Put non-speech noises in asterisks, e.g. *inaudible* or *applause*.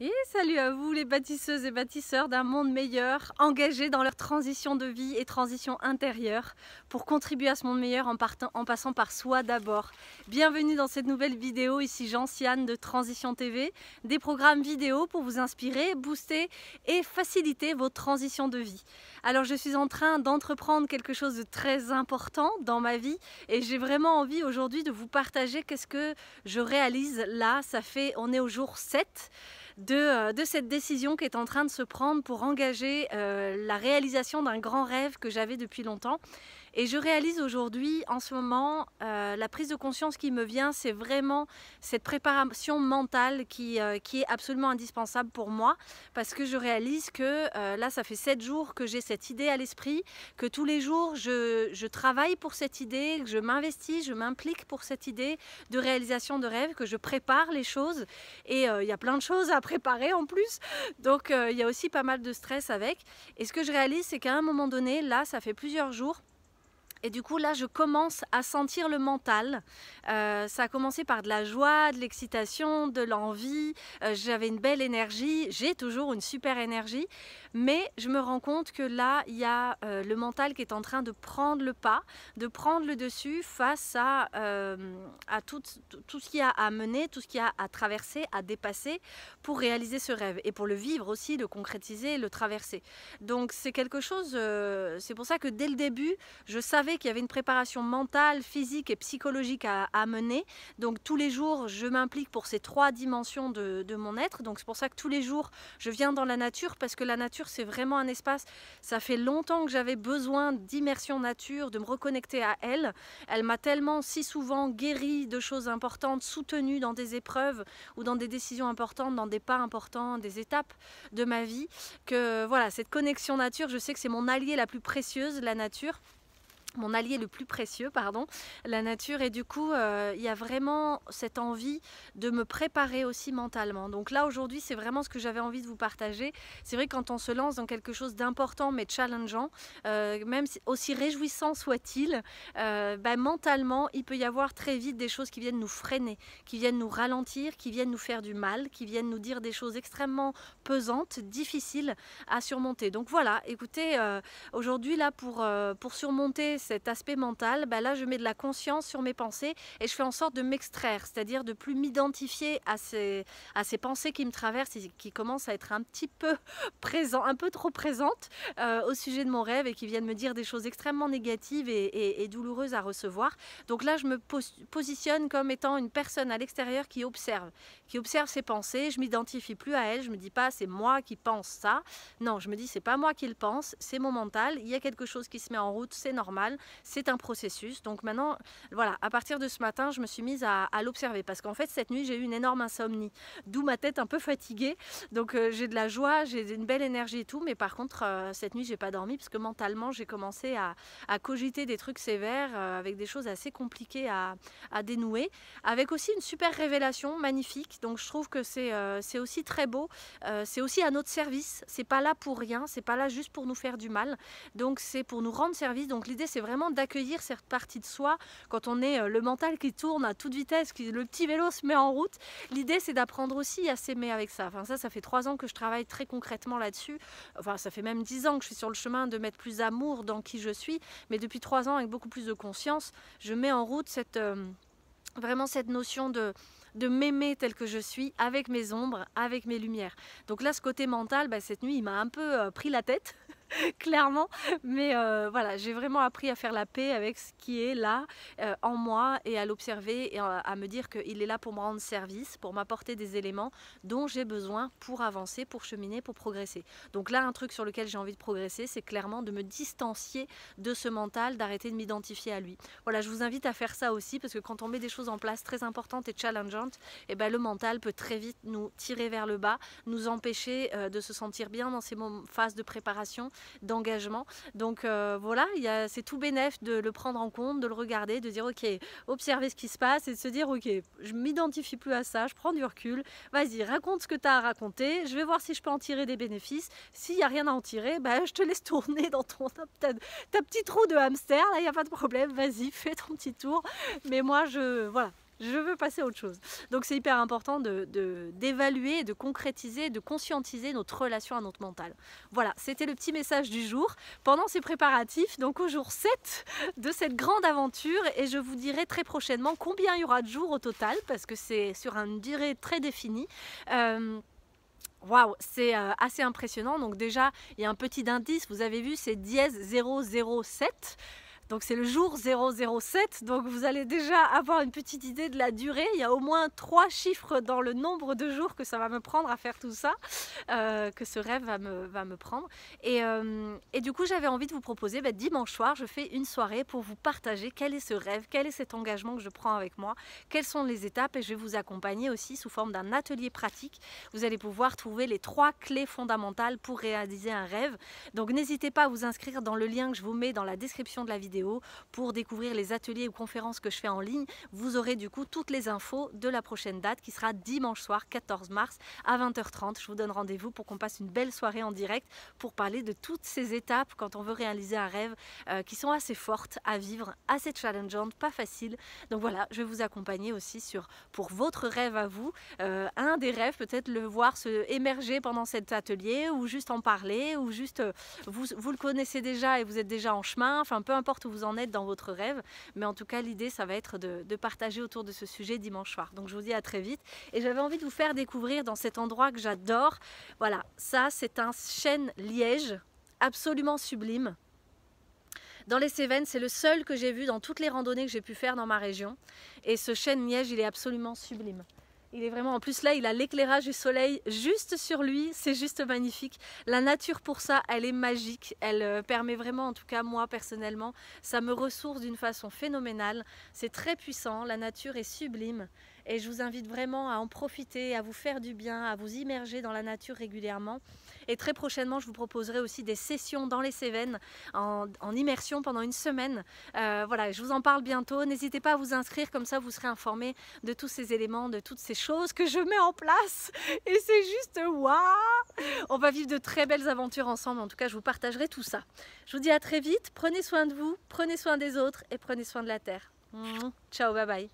Et salut à vous les bâtisseuses et bâtisseurs d'un monde meilleur, engagés dans leur transition de vie et transition intérieure pour contribuer à ce monde meilleur en, partant, en passant par soi d'abord. Bienvenue dans cette nouvelle vidéo, ici jean siane de Transition TV, des programmes vidéo pour vous inspirer, booster et faciliter vos transitions de vie. Alors je suis en train d'entreprendre quelque chose de très important dans ma vie et j'ai vraiment envie aujourd'hui de vous partager qu'est-ce que je réalise là, ça fait, on est au jour 7 euh, de, cette décision qui est en train de se prendre pour engager euh, la réalisation d'un grand rêve que j'avais depuis longtemps et je réalise aujourd'hui, en ce moment, euh, la prise de conscience qui me vient, c'est vraiment cette préparation mentale qui, euh, qui est absolument indispensable pour moi, parce que je réalise que euh, là, ça fait sept jours que j'ai cette idée à l'esprit, que tous les jours, je, je travaille pour cette idée, que je m'investis, je m'implique pour cette idée de réalisation de rêve, que je prépare les choses. Et il y a plein de choses à préparer en plus, donc il y a aussi pas mal de stress avec. Et ce que je réalise, c'est qu'à un moment donné, là, ça fait plusieurs jours, et du coup, là, je commence à sentir le mental. Euh, ça a commencé par de la joie, de l'excitation, de l'envie. Euh, j'avais une belle énergie. J'ai toujours une super énergie mais je me rends compte que là, il y a euh, le mental qui est en train de prendre le pas, de prendre le dessus face à, euh, à tout, tout, ce qu'il y a à mener, tout ce qu'il y a à traverser, à dépasser pour réaliser ce rêve et pour le vivre aussi, le concrétiser, le traverser. Donc c'est quelque chose, euh, c'est pour ça que dès le début, je savais qu'il y avait une préparation mentale, physique et psychologique à, à mener. Donc tous les jours, je m'implique pour ces trois dimensions de, de mon être. Donc c'est pour ça que tous les jours, je viens dans la nature parce que la nature, c'est vraiment un espace. Ça fait longtemps que j'avais besoin d'immersion nature, de me reconnecter à elle. Elle m'a tellement si souvent guéri de choses importantes, soutenue dans des épreuves ou dans des décisions importantes, dans des pas importants, des étapes de ma vie, que voilà, cette connexion nature, je sais que c'est mon allié la plus précieuse, la nature mon allié le plus précieux, pardon, la nature. Et du coup, euh, il y a vraiment cette envie de me préparer aussi mentalement. Donc là, aujourd'hui, c'est vraiment ce que j'avais envie de vous partager. C'est vrai, quand on se lance dans quelque chose d'important mais challengeant, euh, même aussi réjouissant soit-il, euh, bah, mentalement, il peut y avoir très vite des choses qui viennent nous freiner, qui viennent nous ralentir, qui viennent nous faire du mal, qui viennent nous dire des choses extrêmement pesantes, difficiles à surmonter. Donc voilà, écoutez, aujourd'hui, là, pour, pour surmonter cet aspect mental, bah là je mets de la conscience sur mes pensées et je fais en sorte de m'extraire, c'est-à-dire de plus m'identifier à ces, pensées qui me traversent et qui commencent à être un petit peu *laughs* présent, un peu trop présentes euh, au sujet de mon rêve et qui viennent me dire des choses extrêmement négatives et, douloureuses à recevoir. Donc là je me positionne comme étant une personne à l'extérieur qui observe, qui observe ses pensées, je m'identifie plus à elle, je me dis pas c'est moi qui pense ça, non je me dis c'est pas moi qui le pense, c'est mon mental, il y a quelque chose qui se met en route, c'est normal c'est un processus. Donc maintenant, voilà, à partir de ce matin, je me suis mise à, l'observer parce qu'en fait, cette nuit, j'ai eu une énorme insomnie, d'où ma tête un peu fatiguée. Donc euh, j'ai de la joie, j'ai une belle énergie et tout, mais par contre, euh, cette nuit, j'ai pas dormi parce que mentalement, j'ai commencé à, cogiter des trucs sévères euh, avec des choses assez compliquées à, dénouer, avec aussi une super révélation magnifique. Donc je trouve que c'est c'est aussi très beau, c'est aussi à notre service. C'est pas là pour rien, c'est pas là juste pour nous faire du mal. Donc c'est pour nous rendre service. Donc l'idée, c'est c'est vraiment d'accueillir cette partie de soi quand on est euh, le mental qui tourne à toute vitesse, qui, le petit vélo se met en route. L'idée, c'est d'apprendre aussi à s'aimer avec ça. Enfin, ça, ça fait trois ans que je travaille très concrètement là-dessus. Enfin, ça fait même dix ans que je suis sur le chemin de mettre plus d'amour dans qui je suis. Mais depuis trois ans, avec beaucoup plus de conscience, je mets en route cette, euh, vraiment cette notion de, de m'aimer tel que je suis, avec mes ombres, avec mes lumières. Donc là, ce côté mental, bah, cette nuit, il m'a un peu euh, pris la tête. *laughs* clairement. Mais euh, voilà, j'ai vraiment appris à faire la paix avec ce qui est là euh, en moi et à l'observer et euh, à, me dire qu'il est là pour me rendre service, pour m'apporter des éléments dont j'ai besoin pour avancer, pour cheminer, pour progresser. Donc là, un truc sur lequel j'ai envie de progresser, c'est clairement de me distancier de ce mental, d'arrêter de m'identifier à lui. Voilà, je vous invite à faire ça aussi parce que quand on met des choses en place très importantes et challengeantes, et eh ben, le mental peut très vite nous tirer vers le bas, nous empêcher de se sentir bien dans ces phases de préparation d'engagement. Donc euh, voilà, c'est tout bénéf de le prendre en compte, de le regarder, de dire ok, observer ce qui se passe et de se dire ok, je m'identifie plus à ça, je prends du recul, vas-y, raconte ce que tu as à raconter, je vais voir si je peux en tirer des bénéfices. S'il n'y a rien à en tirer, bah, je te laisse tourner dans ton, ta, ta petite roue de hamster, là il n'y a pas de problème, vas-y, fais ton petit tour. Mais moi, je, voilà, je veux passer à autre chose. Donc c'est hyper important d'évaluer, de, d'évaluer, de concrétiser, de conscientiser notre relation à notre mental. Voilà, c'était le petit message du jour pendant ces préparatifs, donc au jour 7 de cette grande aventure et je vous dirai très prochainement combien il y aura de jours au total parce que c'est sur une durée très définie. Euh, waouh, c'est euh, assez impressionnant. Donc déjà, il y a un petit indice, vous avez vu, c'est dièse 007. Donc c'est le jour 007, donc vous allez déjà avoir une petite idée de la durée. Il y a au moins trois chiffres dans le nombre de jours que ça va me prendre à faire tout ça, euh, que ce rêve va me, va me prendre. Et, euh, et du coup j'avais envie de vous proposer, bah, dimanche soir, je fais une soirée pour vous partager quel est ce rêve, quel est cet engagement que je prends avec moi, quelles sont les étapes et je vais vous accompagner aussi sous forme d'un atelier pratique. Vous allez pouvoir trouver les trois clés fondamentales pour réaliser un rêve. Donc n'hésitez pas à vous inscrire dans le lien que je vous mets dans la description de la vidéo pour découvrir les ateliers ou conférences que je fais en ligne. Vous aurez du coup toutes les infos de la prochaine date qui sera dimanche soir 14 mars à 20h30. Je vous donne rendez-vous pour qu'on passe une belle soirée en direct pour parler de toutes ces étapes quand on veut réaliser un rêve euh, qui sont assez fortes à vivre, assez challengeantes, pas faciles. Donc voilà, je vais vous accompagner aussi sur pour votre rêve à vous, euh, un des rêves peut-être le voir se émerger pendant cet atelier ou juste en parler ou juste euh, vous, vous le connaissez déjà et vous êtes déjà en chemin, enfin peu importe vous en êtes dans votre rêve. Mais en tout cas, l'idée, ça va être de, de, partager autour de ce sujet dimanche soir. Donc je vous dis à très vite. Et j'avais envie de vous faire découvrir dans cet endroit que j'adore. Voilà, ça, c'est un chêne liège absolument sublime. Dans les Cévennes, c'est le seul que j'ai vu dans toutes les randonnées que j'ai pu faire dans ma région. Et ce chêne liège, il est absolument sublime. Il est vraiment, en plus là, il a l'éclairage du soleil juste sur lui, c'est juste magnifique. La nature pour ça, elle est magique, elle euh, permet vraiment, en tout cas moi personnellement, ça me ressource d'une façon phénoménale. C'est très puissant, la nature est sublime. Et je vous invite vraiment à en profiter, à vous faire du bien, à vous immerger dans la nature régulièrement. Et très prochainement, je vous proposerai aussi des sessions dans les Cévennes en, immersion pendant une semaine. Euh, voilà, je vous en parle bientôt. N'hésitez pas à vous inscrire, comme ça vous serez informé de tous ces éléments, de toutes ces choses que je mets en place. Et c'est juste waouh On va vivre de très belles aventures ensemble. En tout cas, je vous partagerai tout ça. Je vous dis à très vite. Prenez soin de vous, prenez soin des autres et prenez soin de la terre. Ciao, bye bye.